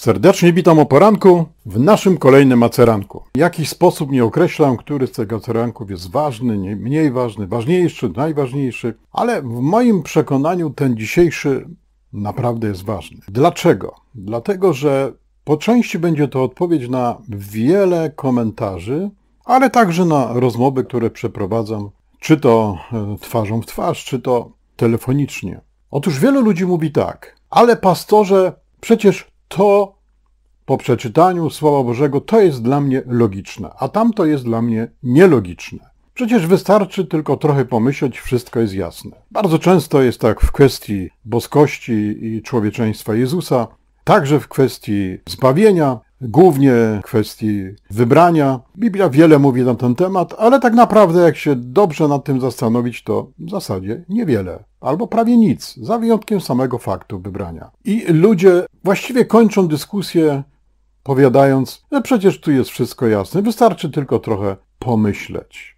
Serdecznie witam o poranku w naszym kolejnym aceranku. W jakiś sposób nie określam, który z tych aceranków jest ważny, mniej ważny, ważniejszy, najważniejszy, ale w moim przekonaniu ten dzisiejszy naprawdę jest ważny. Dlaczego? Dlatego, że po części będzie to odpowiedź na wiele komentarzy, ale także na rozmowy, które przeprowadzam, czy to e, twarzą w twarz, czy to telefonicznie. Otóż wielu ludzi mówi tak, ale pastorze, przecież to po przeczytaniu Słowa Bożego to jest dla mnie logiczne, a tamto jest dla mnie nielogiczne. Przecież wystarczy tylko trochę pomyśleć, wszystko jest jasne. Bardzo często jest tak w kwestii boskości i człowieczeństwa Jezusa, także w kwestii zbawienia, głównie kwestii wybrania. Biblia wiele mówi na ten temat, ale tak naprawdę, jak się dobrze nad tym zastanowić, to w zasadzie niewiele, albo prawie nic, za wyjątkiem samego faktu wybrania. I ludzie właściwie kończą dyskusję powiadając, że przecież tu jest wszystko jasne, wystarczy tylko trochę pomyśleć.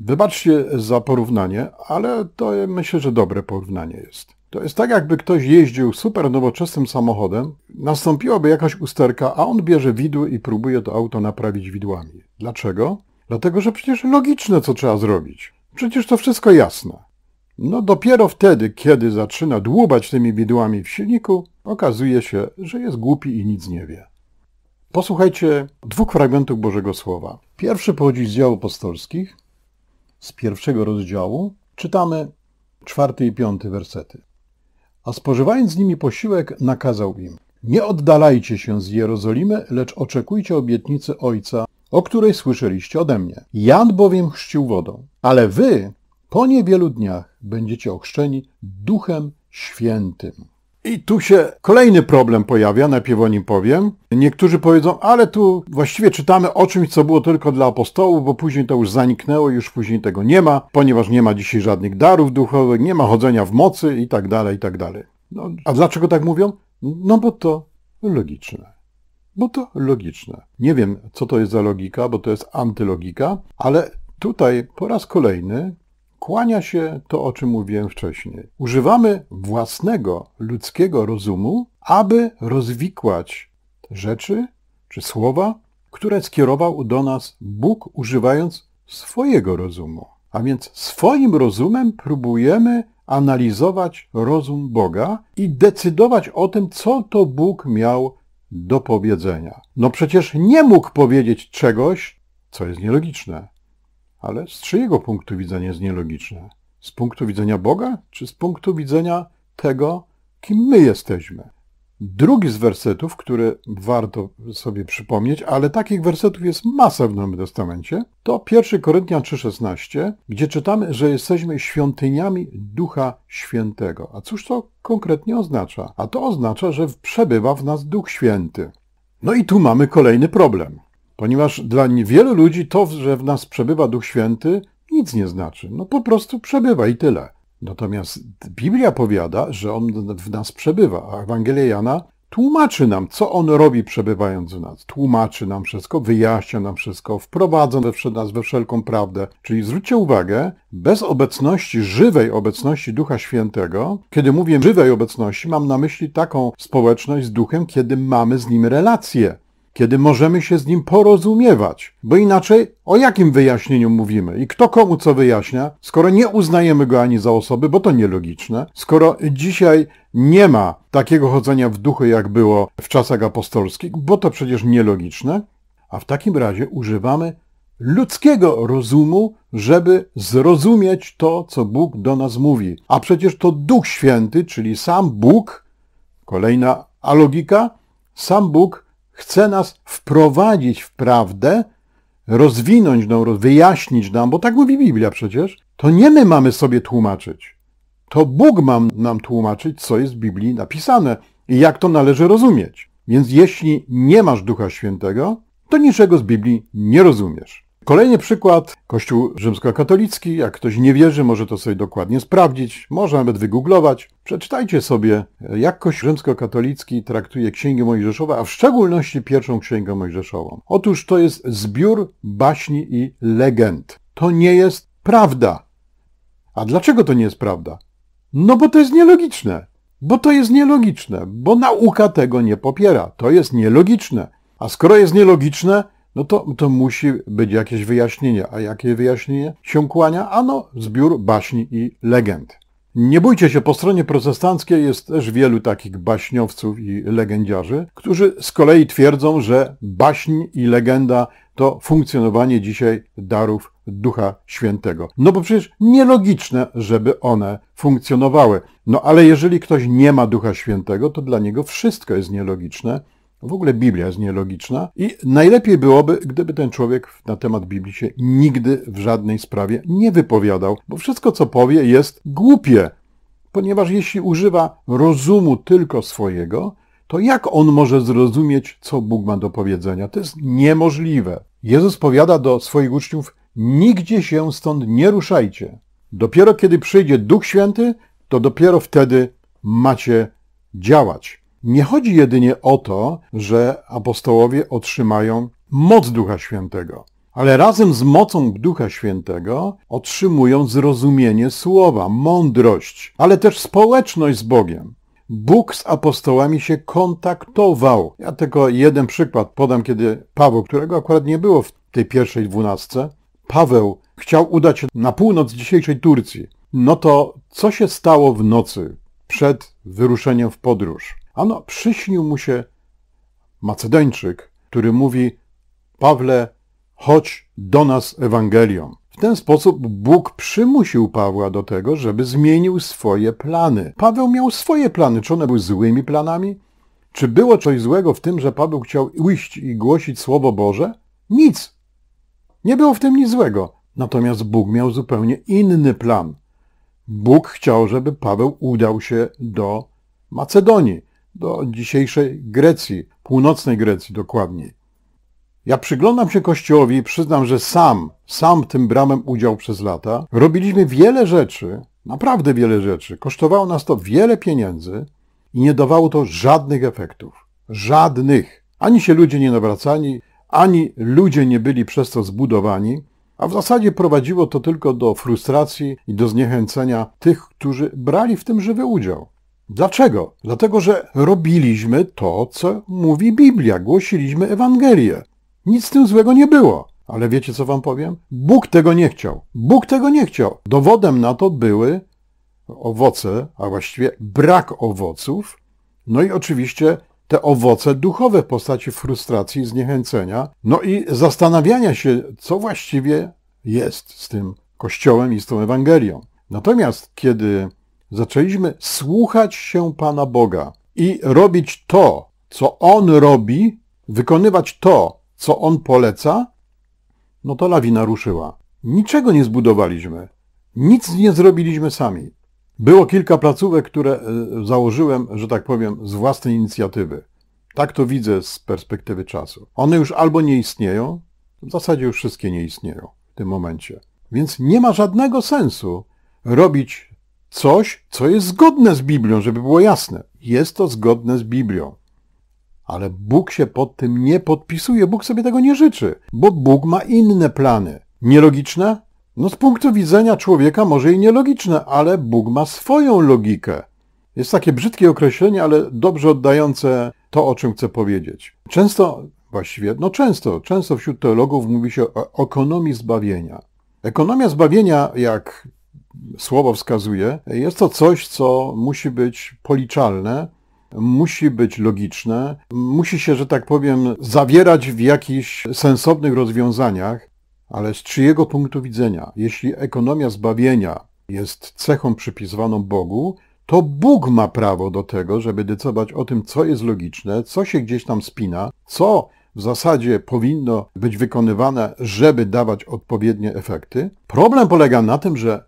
Wybaczcie za porównanie, ale to e, myślę, że dobre porównanie jest. To jest tak, jakby ktoś jeździł super nowoczesnym samochodem, nastąpiłaby jakaś usterka, a on bierze widły i próbuje to auto naprawić widłami. Dlaczego? Dlatego, że przecież logiczne, co trzeba zrobić. Przecież to wszystko jasne. No dopiero wtedy, kiedy zaczyna dłubać tymi widłami w silniku, okazuje się, że jest głupi i nic nie wie. Posłuchajcie dwóch fragmentów Bożego Słowa. Pierwszy pochodzi z dzieł apostolskich, z pierwszego rozdziału. Czytamy czwarty i piąty wersety a spożywając z nimi posiłek, nakazał im Nie oddalajcie się z Jerozolimy, lecz oczekujcie obietnicy Ojca, o której słyszeliście ode mnie. Jan bowiem chrzcił wodą, ale wy po niewielu dniach będziecie ochrzczeni Duchem Świętym. I tu się kolejny problem pojawia, najpierw o nim powiem. Niektórzy powiedzą, ale tu właściwie czytamy o czymś, co było tylko dla apostołów, bo później to już zaniknęło, już później tego nie ma, ponieważ nie ma dzisiaj żadnych darów duchowych, nie ma chodzenia w mocy i tak dalej, i tak dalej. No, a dlaczego tak mówią? No bo to logiczne. Bo to logiczne. Nie wiem, co to jest za logika, bo to jest antylogika, ale tutaj po raz kolejny kłania się to, o czym mówiłem wcześniej. Używamy własnego ludzkiego rozumu, aby rozwikłać rzeczy czy słowa, które skierował do nas Bóg, używając swojego rozumu. A więc swoim rozumem próbujemy analizować rozum Boga i decydować o tym, co to Bóg miał do powiedzenia. No przecież nie mógł powiedzieć czegoś, co jest nielogiczne. Ale z czyjego punktu widzenia jest nielogiczne? Z punktu widzenia Boga, czy z punktu widzenia tego, kim my jesteśmy? Drugi z wersetów, który warto sobie przypomnieć, ale takich wersetów jest masa w Nowym Testamencie, to 1 Koryntian 3,16, gdzie czytamy, że jesteśmy świątyniami Ducha Świętego. A cóż to konkretnie oznacza? A to oznacza, że przebywa w nas Duch Święty. No i tu mamy kolejny problem. Ponieważ dla wielu ludzi to, że w nas przebywa Duch Święty, nic nie znaczy. No po prostu przebywa i tyle. Natomiast Biblia powiada, że On w nas przebywa, a Ewangelia Jana tłumaczy nam, co On robi przebywając w nas. Tłumaczy nam wszystko, wyjaśnia nam wszystko, wprowadza nas we wszelką prawdę. Czyli zwróćcie uwagę, bez obecności, żywej obecności Ducha Świętego, kiedy mówię żywej obecności, mam na myśli taką społeczność z Duchem, kiedy mamy z Nim relację kiedy możemy się z nim porozumiewać. Bo inaczej o jakim wyjaśnieniu mówimy i kto komu co wyjaśnia, skoro nie uznajemy go ani za osoby, bo to nielogiczne, skoro dzisiaj nie ma takiego chodzenia w duchu, jak było w czasach apostolskich, bo to przecież nielogiczne, a w takim razie używamy ludzkiego rozumu, żeby zrozumieć to, co Bóg do nas mówi. A przecież to Duch Święty, czyli sam Bóg, kolejna alogika, sam Bóg chce nas wprowadzić w prawdę, rozwinąć nam, wyjaśnić nam, bo tak mówi Biblia przecież, to nie my mamy sobie tłumaczyć. To Bóg ma nam tłumaczyć, co jest w Biblii napisane i jak to należy rozumieć. Więc jeśli nie masz Ducha Świętego, to niczego z Biblii nie rozumiesz. Kolejny przykład, Kościół rzymskokatolicki, jak ktoś nie wierzy, może to sobie dokładnie sprawdzić, może nawet wygooglować. Przeczytajcie sobie, jak Kościół rzymskokatolicki traktuje Księgę Mojżeszową, a w szczególności pierwszą Księgę Mojżeszową. Otóż to jest zbiór baśni i legend. To nie jest prawda. A dlaczego to nie jest prawda? No bo to jest nielogiczne. Bo to jest nielogiczne, bo nauka tego nie popiera. To jest nielogiczne. A skoro jest nielogiczne, no to, to musi być jakieś wyjaśnienie. A jakie wyjaśnienie się kłania? Ano, zbiór baśni i legend. Nie bójcie się, po stronie protestanckiej jest też wielu takich baśniowców i legendiarzy, którzy z kolei twierdzą, że baśń i legenda to funkcjonowanie dzisiaj darów Ducha Świętego. No bo przecież nielogiczne, żeby one funkcjonowały. No ale jeżeli ktoś nie ma Ducha Świętego, to dla niego wszystko jest nielogiczne w ogóle Biblia jest nielogiczna i najlepiej byłoby, gdyby ten człowiek na temat Biblii się nigdy w żadnej sprawie nie wypowiadał, bo wszystko, co powie, jest głupie, ponieważ jeśli używa rozumu tylko swojego, to jak on może zrozumieć, co Bóg ma do powiedzenia? To jest niemożliwe. Jezus powiada do swoich uczniów: Nigdzie się stąd nie ruszajcie. Dopiero kiedy przyjdzie Duch Święty, to dopiero wtedy macie działać. Nie chodzi jedynie o to, że apostołowie otrzymają moc Ducha Świętego, ale razem z mocą Ducha Świętego otrzymują zrozumienie słowa, mądrość, ale też społeczność z Bogiem. Bóg z apostołami się kontaktował. Ja tylko jeden przykład podam, kiedy Paweł, którego akurat nie było w tej pierwszej dwunastce, Paweł chciał udać się na północ dzisiejszej Turcji. No to co się stało w nocy przed wyruszeniem w podróż? Ano, przyśnił mu się Macedończyk, który mówi: Pawle, chodź do nas Ewangelią. W ten sposób Bóg przymusił Pawła do tego, żeby zmienił swoje plany. Paweł miał swoje plany. Czy one były złymi planami? Czy było coś złego w tym, że Paweł chciał ujść i głosić Słowo Boże? Nic. Nie było w tym nic złego. Natomiast Bóg miał zupełnie inny plan. Bóg chciał, żeby Paweł udał się do Macedonii do dzisiejszej Grecji, północnej Grecji dokładniej. Ja przyglądam się Kościołowi i przyznam, że sam, sam tym bramem udział przez lata. Robiliśmy wiele rzeczy, naprawdę wiele rzeczy. Kosztowało nas to wiele pieniędzy i nie dawało to żadnych efektów. Żadnych. Ani się ludzie nie nawracali, ani ludzie nie byli przez to zbudowani, a w zasadzie prowadziło to tylko do frustracji i do zniechęcenia tych, którzy brali w tym żywy udział. Dlaczego? Dlatego, że robiliśmy to, co mówi Biblia, głosiliśmy Ewangelię. Nic z tym złego nie było. Ale wiecie, co wam powiem? Bóg tego nie chciał. Bóg tego nie chciał. Dowodem na to były owoce, a właściwie brak owoców, no i oczywiście te owoce duchowe w postaci frustracji, zniechęcenia, no i zastanawiania się, co właściwie jest z tym Kościołem i z tą Ewangelią. Natomiast kiedy Zaczęliśmy słuchać się Pana Boga i robić to, co On robi, wykonywać to, co On poleca, no to lawina ruszyła. Niczego nie zbudowaliśmy, nic nie zrobiliśmy sami. Było kilka placówek, które e, założyłem, że tak powiem, z własnej inicjatywy. Tak to widzę z perspektywy czasu. One już albo nie istnieją, w zasadzie już wszystkie nie istnieją w tym momencie. Więc nie ma żadnego sensu robić coś, co jest zgodne z Biblią, żeby było jasne. Jest to zgodne z Biblią. Ale Bóg się pod tym nie podpisuje, Bóg sobie tego nie życzy, bo Bóg ma inne plany. Nielogiczne? No z punktu widzenia człowieka może i nielogiczne, ale Bóg ma swoją logikę. Jest takie brzydkie określenie, ale dobrze oddające to, o czym chcę powiedzieć. Często, właściwie, no często, często wśród teologów mówi się o ekonomii zbawienia. Ekonomia zbawienia, jak słowo wskazuje, jest to coś, co musi być policzalne, musi być logiczne, musi się, że tak powiem, zawierać w jakichś sensownych rozwiązaniach, ale z czyjego punktu widzenia? Jeśli ekonomia zbawienia jest cechą przypisywaną Bogu, to Bóg ma prawo do tego, żeby decydować o tym, co jest logiczne, co się gdzieś tam spina, co w zasadzie powinno być wykonywane, żeby dawać odpowiednie efekty. Problem polega na tym, że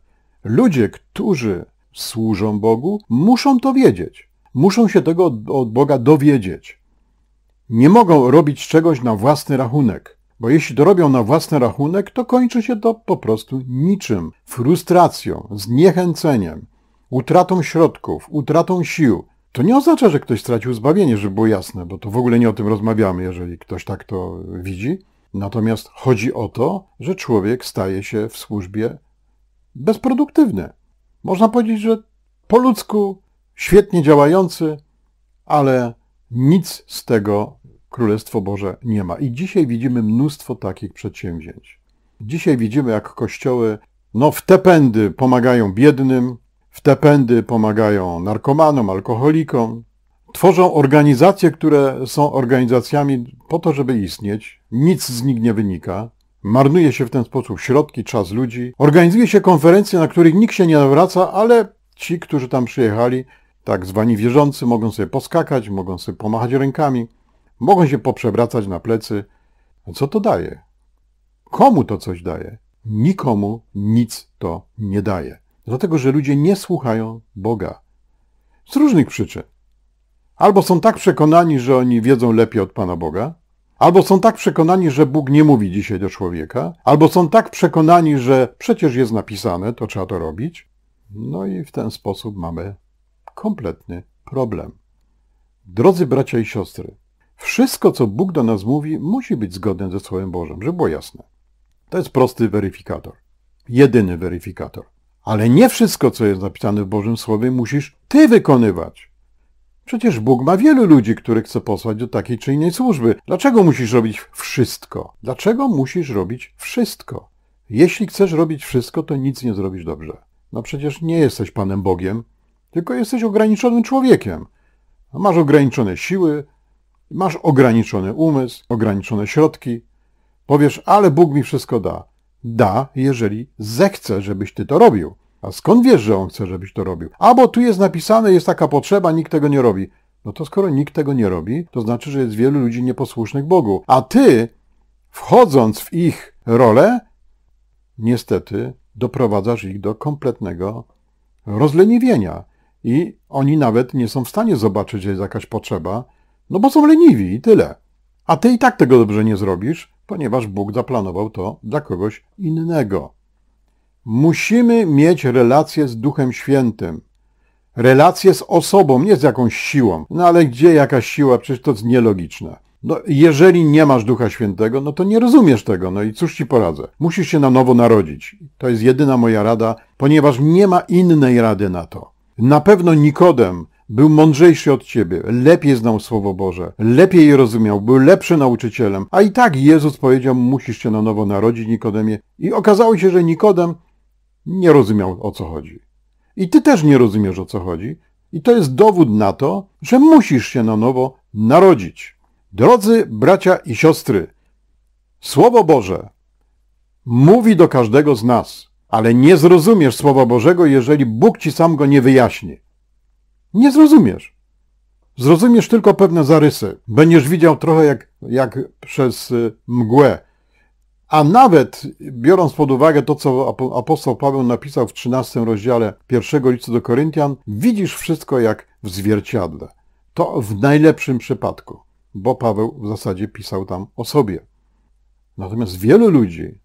Ludzie, którzy służą Bogu, muszą to wiedzieć. Muszą się tego od Boga dowiedzieć. Nie mogą robić czegoś na własny rachunek, bo jeśli to robią na własny rachunek, to kończy się to po prostu niczym, frustracją, zniechęceniem, utratą środków, utratą sił. To nie oznacza, że ktoś stracił zbawienie, żeby było jasne, bo to w ogóle nie o tym rozmawiamy, jeżeli ktoś tak to widzi. Natomiast chodzi o to, że człowiek staje się w służbie bezproduktywny. Można powiedzieć, że po ludzku świetnie działający, ale nic z tego Królestwo Boże nie ma. I dzisiaj widzimy mnóstwo takich przedsięwzięć. Dzisiaj widzimy, jak kościoły no, w te pędy pomagają biednym, w te pędy pomagają narkomanom, alkoholikom, tworzą organizacje, które są organizacjami po to, żeby istnieć, nic z nich nie wynika. Marnuje się w ten sposób środki, czas ludzi. Organizuje się konferencje, na których nikt się nie nawraca, ale ci, którzy tam przyjechali, tak zwani wierzący, mogą sobie poskakać, mogą sobie pomachać rękami, mogą się poprzewracać na plecy. Co to daje? Komu to coś daje? Nikomu nic to nie daje. Dlatego, że ludzie nie słuchają Boga. Z różnych przyczyn. Albo są tak przekonani, że oni wiedzą lepiej od Pana Boga, Albo są tak przekonani, że Bóg nie mówi dzisiaj do człowieka, albo są tak przekonani, że przecież jest napisane, to trzeba to robić. No i w ten sposób mamy kompletny problem. Drodzy bracia i siostry, wszystko, co Bóg do nas mówi, musi być zgodne ze Słowem Bożym, żeby było jasne. To jest prosty weryfikator, jedyny weryfikator. Ale nie wszystko, co jest napisane w Bożym Słowie, musisz ty wykonywać. Przecież Bóg ma wielu ludzi, których chce posłać do takiej czy innej służby. Dlaczego musisz robić wszystko? Dlaczego musisz robić wszystko? Jeśli chcesz robić wszystko, to nic nie zrobisz dobrze. No przecież nie jesteś Panem Bogiem, tylko jesteś ograniczonym człowiekiem. Masz ograniczone siły, masz ograniczony umysł, ograniczone środki. Powiesz, ale Bóg mi wszystko da. Da, jeżeli zechce, żebyś ty to robił. A skąd wiesz, że on chce, żebyś to robił? A bo tu jest napisane, jest taka potrzeba, nikt tego nie robi. No to skoro nikt tego nie robi, to znaczy, że jest wielu ludzi nieposłusznych Bogu. A ty, wchodząc w ich rolę, niestety doprowadzasz ich do kompletnego rozleniwienia. I oni nawet nie są w stanie zobaczyć, że jest jakaś potrzeba, no bo są leniwi i tyle. A ty i tak tego dobrze nie zrobisz, ponieważ Bóg zaplanował to dla kogoś innego. Musimy mieć relacje z Duchem Świętym. relacje z osobą, nie z jakąś siłą. No ale gdzie jakaś siła? Przecież to jest nielogiczne. No, jeżeli nie masz Ducha Świętego, no to nie rozumiesz tego, no i cóż ci poradzę? Musisz się na nowo narodzić. To jest jedyna moja rada, ponieważ nie ma innej rady na to. Na pewno Nikodem był mądrzejszy od ciebie, lepiej znał Słowo Boże, lepiej je rozumiał, był lepszy nauczycielem, a i tak Jezus powiedział, musisz się na nowo narodzić, Nikodemie. I okazało się, że Nikodem nie rozumiał o co chodzi. I ty też nie rozumiesz o co chodzi. I to jest dowód na to, że musisz się na nowo narodzić. Drodzy bracia i siostry, Słowo Boże mówi do każdego z nas, ale nie zrozumiesz Słowa Bożego, jeżeli Bóg ci sam go nie wyjaśni. Nie zrozumiesz. Zrozumiesz tylko pewne zarysy. Będziesz widział trochę jak, jak przez y, mgłę, a nawet biorąc pod uwagę to, co apostoł Paweł napisał w 13 rozdziale pierwszego listu do Koryntian, widzisz wszystko jak w zwierciadle. To w najlepszym przypadku, bo Paweł w zasadzie pisał tam o sobie. Natomiast wielu ludzi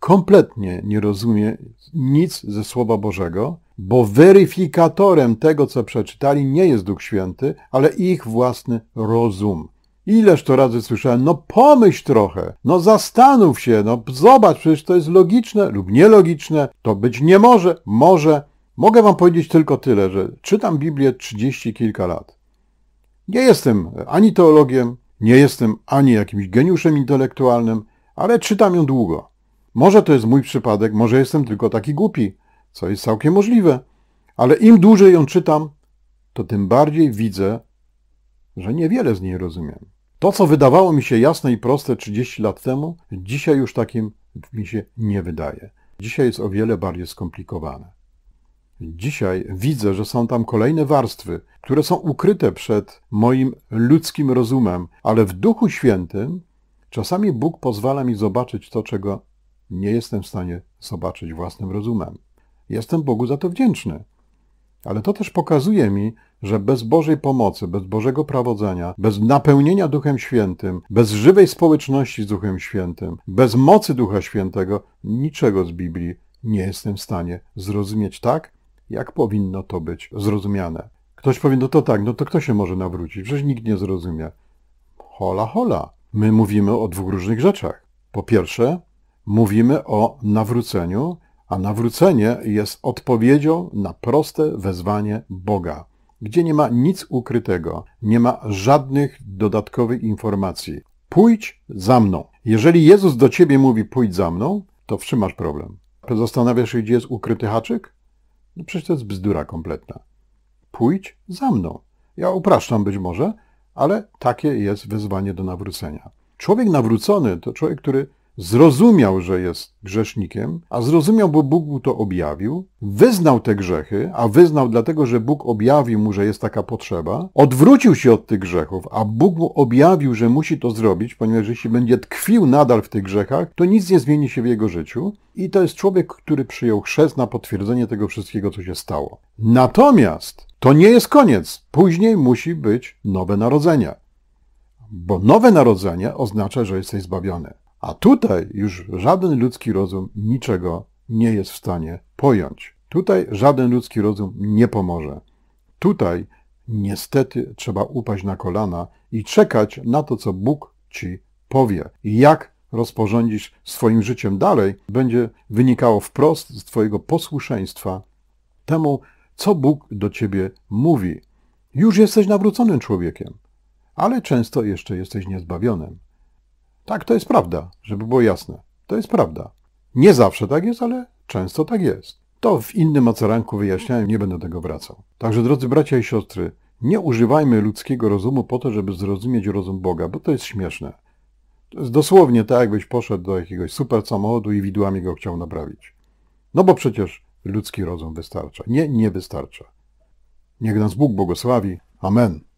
kompletnie nie rozumie nic ze Słowa Bożego, bo weryfikatorem tego, co przeczytali, nie jest Duch Święty, ale ich własny rozum. Ileż to razy słyszałem, no pomyśl trochę, no zastanów się, no zobacz, przecież to jest logiczne lub nielogiczne, to być nie może, może. Mogę wam powiedzieć tylko tyle, że czytam Biblię trzydzieści kilka lat. Nie jestem ani teologiem, nie jestem ani jakimś geniuszem intelektualnym, ale czytam ją długo. Może to jest mój przypadek, może jestem tylko taki głupi, co jest całkiem możliwe, ale im dłużej ją czytam, to tym bardziej widzę, że niewiele z niej rozumiem. To, co wydawało mi się jasne i proste 30 lat temu, dzisiaj już takim mi się nie wydaje. Dzisiaj jest o wiele bardziej skomplikowane. Dzisiaj widzę, że są tam kolejne warstwy, które są ukryte przed moim ludzkim rozumem, ale w Duchu Świętym czasami Bóg pozwala mi zobaczyć to, czego nie jestem w stanie zobaczyć własnym rozumem. Jestem Bogu za to wdzięczny. Ale to też pokazuje mi, że bez Bożej pomocy, bez Bożego prawodzenia, bez napełnienia Duchem Świętym, bez żywej społeczności z Duchem Świętym, bez mocy Ducha Świętego, niczego z Biblii nie jestem w stanie zrozumieć tak, jak powinno to być zrozumiane. Ktoś powie, no to tak, no to kto się może nawrócić? Przecież nikt nie zrozumie. Hola, hola. My mówimy o dwóch różnych rzeczach. Po pierwsze, mówimy o nawróceniu a nawrócenie jest odpowiedzią na proste wezwanie Boga, gdzie nie ma nic ukrytego, nie ma żadnych dodatkowych informacji. Pójdź za mną. Jeżeli Jezus do ciebie mówi pójdź za mną, to w czym masz problem? Zastanawiasz się, gdzie jest ukryty haczyk? No przecież to jest bzdura kompletna. Pójdź za mną. Ja upraszczam być może, ale takie jest wezwanie do nawrócenia. Człowiek nawrócony to człowiek, który zrozumiał, że jest grzesznikiem, a zrozumiał, bo Bóg mu to objawił, wyznał te grzechy, a wyznał dlatego, że Bóg objawił mu, że jest taka potrzeba, odwrócił się od tych grzechów, a Bóg mu objawił, że musi to zrobić, ponieważ jeśli będzie tkwił nadal w tych grzechach, to nic nie zmieni się w jego życiu i to jest człowiek, który przyjął chrzest na potwierdzenie tego wszystkiego, co się stało. Natomiast to nie jest koniec. Później musi być nowe narodzenie. Bo nowe narodzenie oznacza, że jesteś zbawiony. A tutaj już żaden ludzki rozum niczego nie jest w stanie pojąć. Tutaj żaden ludzki rozum nie pomoże. Tutaj niestety trzeba upaść na kolana i czekać na to, co Bóg ci powie. I jak rozporządzisz swoim życiem dalej, będzie wynikało wprost z Twojego posłuszeństwa temu, co Bóg do ciebie mówi. Już jesteś nawróconym człowiekiem, ale często jeszcze jesteś niezbawionym. Tak, to jest prawda, żeby było jasne. To jest prawda. Nie zawsze tak jest, ale często tak jest. To w innym aceranku wyjaśniałem, nie będę tego wracał. Także drodzy bracia i siostry, nie używajmy ludzkiego rozumu po to, żeby zrozumieć rozum Boga, bo to jest śmieszne. To jest dosłownie tak, jakbyś poszedł do jakiegoś super samochodu i widłami go chciał naprawić. No bo przecież ludzki rozum wystarcza. Nie, nie wystarcza. Niech nas Bóg błogosławi. Amen.